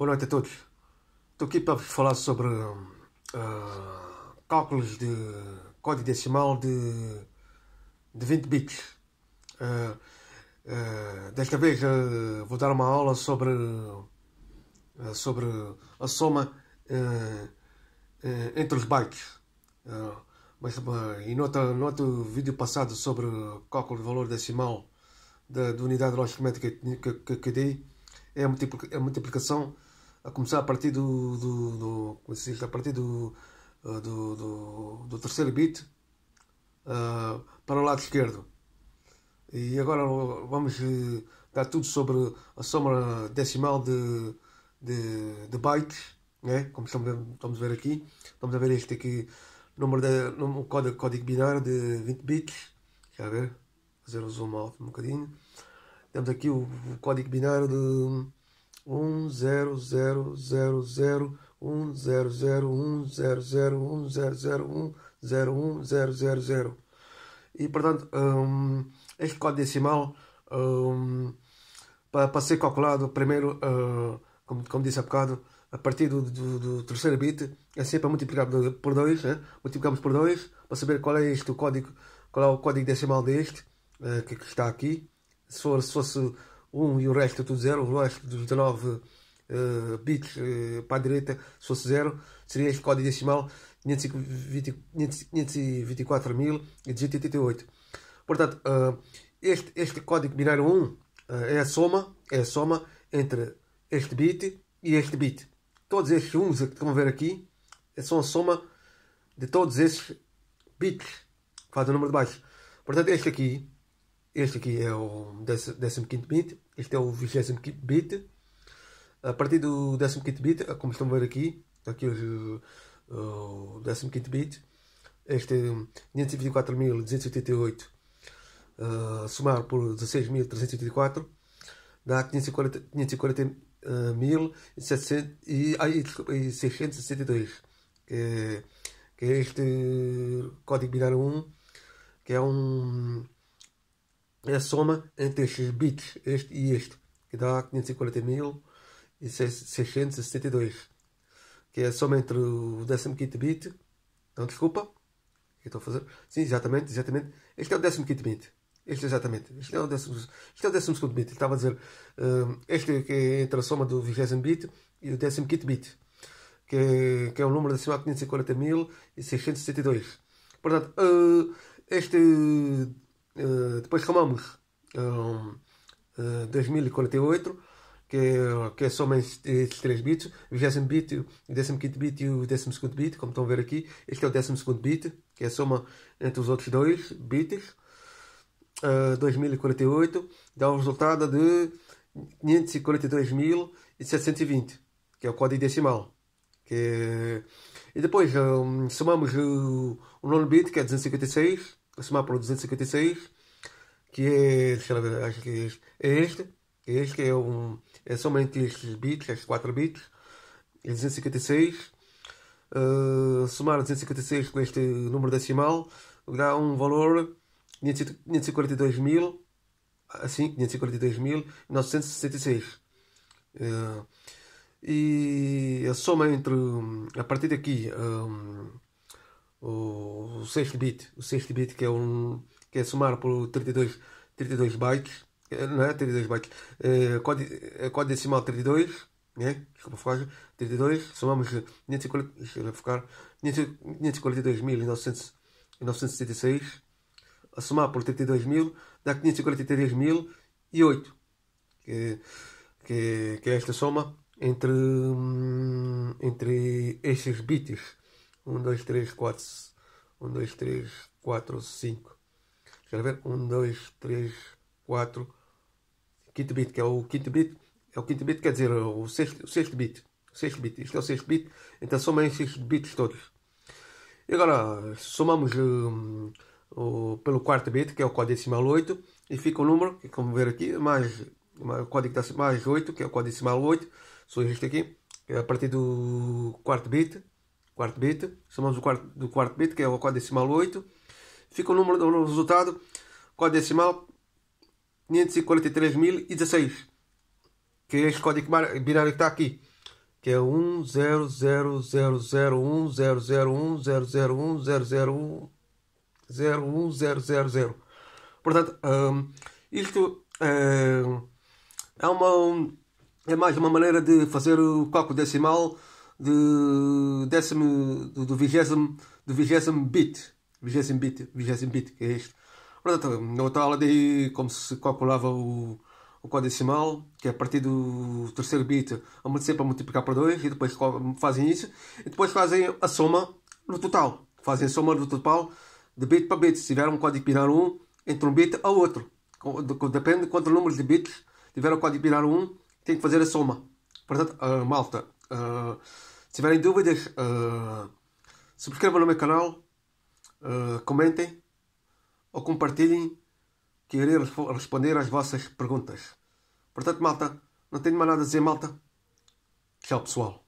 Boa noite a todos. Estou aqui para vos falar sobre uh, cálculos de código decimal de, de 20 bits. Uh, uh, desta vez vou dar uma aula sobre, sobre a soma entre os bytes. mas em nota, nota vídeo passado sobre cálculo de valor decimal da, unidade lógica que, que, que, que dei é a é multiplicação a começar a partir do, do, do como é se diz, a partir do, uh, do, do, do terceiro beat uh, para o lado esquerdo. E agora vamos uh, dar tudo sobre a soma decimal de, de, de bytes, né? como estamos a, estamos a ver aqui. Estamos a ver este aqui, número de, número, código, código binário de 20 bits. Já ver, fazer o um zoom out um bocadinho. Temos aqui o, o código binário de um zero zero zero zero um zero zero um zero zero um zero zero um zero um zero zero zero e portanto um, este código decimal um, para, para ser calculado primeiro uh, como, como disse há bocado a partir do, do, do terceiro bit é sempre multiplicado por 2 né? multiplicamos por 2 para saber qual é este o código qual é o código decimal deste uh, que, que está aqui se, for, se fosse 1 e o resto tudo 0, o resto dos 19 uh, eh, bits uh, para a direita, se fosse 0, seria este código decimal 524.288. Portanto, uh, este, este código binário 1 uh, é, a soma, é a soma entre este bit e este bit. Todos estes uns que estão a ver aqui são a soma de todos esses bits, que faz o número de baixo. Portanto, este aqui este aqui é o 15 bit, este é o 25 bit. A partir do 15 bit, ah, como estão a ver aqui, aqui o, 15 bit, este 524.288 uh, somar por 16.384 dá 540.000 540, ah, que é, que é este código binário 1 que é um é a soma entre estes bits, este e este, que dá 540.662, que é a soma entre o 15 bit, não, desculpa, é que estou a fazer, sim, exatamente, exatamente, este é o 15 bit, este exatamente, este é o 12 é o décimo bit, ele estava a dizer, uh, este que é entre a soma do 20 bit e o 15 bit, que é, que é um número decimal de 540.662, Portanto, uh, este eh, depois chamamos um, uh, 2048, que, é, que é soma esses três bits, 20 bit, o 15 bit e o 12 bit, como estão a ver aqui. Este é o 12 bit, que é a soma entre os outros dois bits. Uh, 2048 dá o um resultado de 542.720, que é o código decimal. Que é, E depois um, ehm, somamos o, o nono bit, que é 256, a somar para o 256, que é, acho que é este, é este é, é, um, é somente estes bits, estes 4 bits, é 256, uh, ah, somar 256 com este número decimal, dá um valor 542.000, assim, 542.966. Uh, ah, e a soma entre, a partir daqui, um, ah, o, o sexto bit, o sexto bit que é um que é somar por 32 32 bytes, eh, não é 32 bytes, é, eh, código, é, eh, código decimal 32, né? Desculpa a 32, somamos 542.976 a somar por 32 mil dá 543.008 que, que, que é esta soma entre, hum, entre estes bits 1, 2, 3, 4, 1, 2, 3, 4, 5. Escrever 1, 2, 3, 4, quinto bit, que é o quinto bit, é o quinto bit, quer dizer, o sexto, o sexto bit. O sexto bit, isto é o sexto bit, então soma esses bits todos. E agora somamos uh, o, pelo quarto bit, que é o código decimal 8, e fica o número, que é como ver aqui, mais, mais, código mais 8, que é o código decimal 8, surge este aqui, é a partir do quarto bit, quarto bit, somamos o quarto, do quarto bit, que é o decimal 8, fica o número do resultado decimal 543.016, que é esse código binário que está aqui, que é 1000010010010010010001000. Portanto, um, isto um, é uma é mais uma maneira de fazer o cálculo decimal de décimo, do vigésimo, do vigésimo bit, vigésimo bit, vigésimo bit, que é isto. Portanto, então, na outra aula de como se calculava o, o código decimal, que é a partir do terceiro bit, a multiplicar por 2, e depois fazem isso, e depois fazem a soma no total. Fazem a soma do total de bit para bit. Se tiver um código binário 1, um, entre um bit ao outro. Depende de quanto número de bits tiver o código binário 1, um, tem que fazer a soma. Portanto, uh, malta, uh, se tiverem dúvidas, uh, subscrevam no meu canal, uh, comentem ou compartilhem, que irei responder às vossas perguntas. Portanto, malta, não tenho mais nada a dizer, malta. Tchau, pessoal.